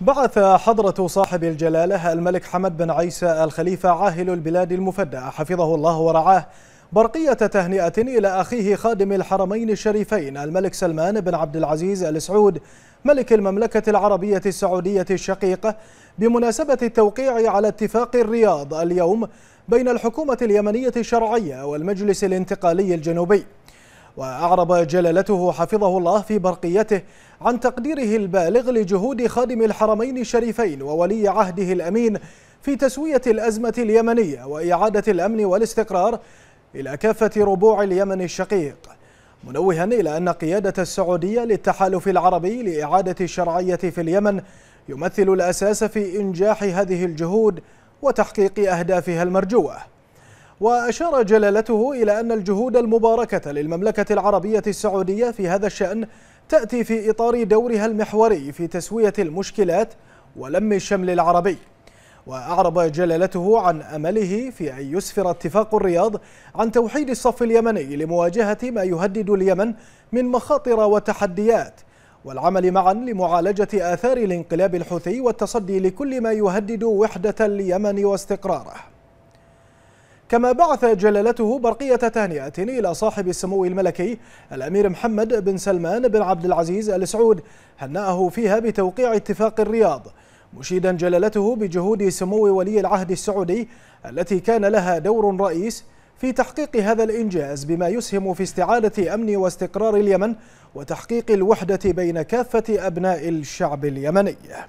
بعث حضرة صاحب الجلالة الملك حمد بن عيسى الخليفة عاهل البلاد المفدى حفظه الله ورعاه برقية تهنئة إلى أخيه خادم الحرمين الشريفين الملك سلمان بن عبد العزيز آل سعود ملك المملكة العربية السعودية الشقيقة بمناسبة التوقيع على اتفاق الرياض اليوم بين الحكومة اليمنية الشرعية والمجلس الانتقالي الجنوبي وأعرب جلالته حفظه الله في برقيته عن تقديره البالغ لجهود خادم الحرمين الشريفين وولي عهده الأمين في تسوية الأزمة اليمنية وإعادة الأمن والاستقرار إلى كافة ربوع اليمن الشقيق منوها إلى أن قيادة السعودية للتحالف العربي لإعادة الشرعية في اليمن يمثل الأساس في إنجاح هذه الجهود وتحقيق أهدافها المرجوة وأشار جلالته إلى أن الجهود المباركة للمملكة العربية السعودية في هذا الشأن تأتي في إطار دورها المحوري في تسوية المشكلات ولم الشمل العربي وأعرب جلالته عن أمله في أن يسفر اتفاق الرياض عن توحيد الصف اليمني لمواجهة ما يهدد اليمن من مخاطر وتحديات والعمل معا لمعالجة آثار الانقلاب الحوثي والتصدي لكل ما يهدد وحدة اليمن واستقراره كما بعث جلالته برقية تهنئة إلى صاحب السمو الملكي الأمير محمد بن سلمان بن عبد العزيز آل سعود هنأه فيها بتوقيع اتفاق الرياض مشيدا جلالته بجهود سمو ولي العهد السعودي التي كان لها دور رئيس في تحقيق هذا الإنجاز بما يسهم في استعادة أمن واستقرار اليمن وتحقيق الوحدة بين كافة أبناء الشعب اليمني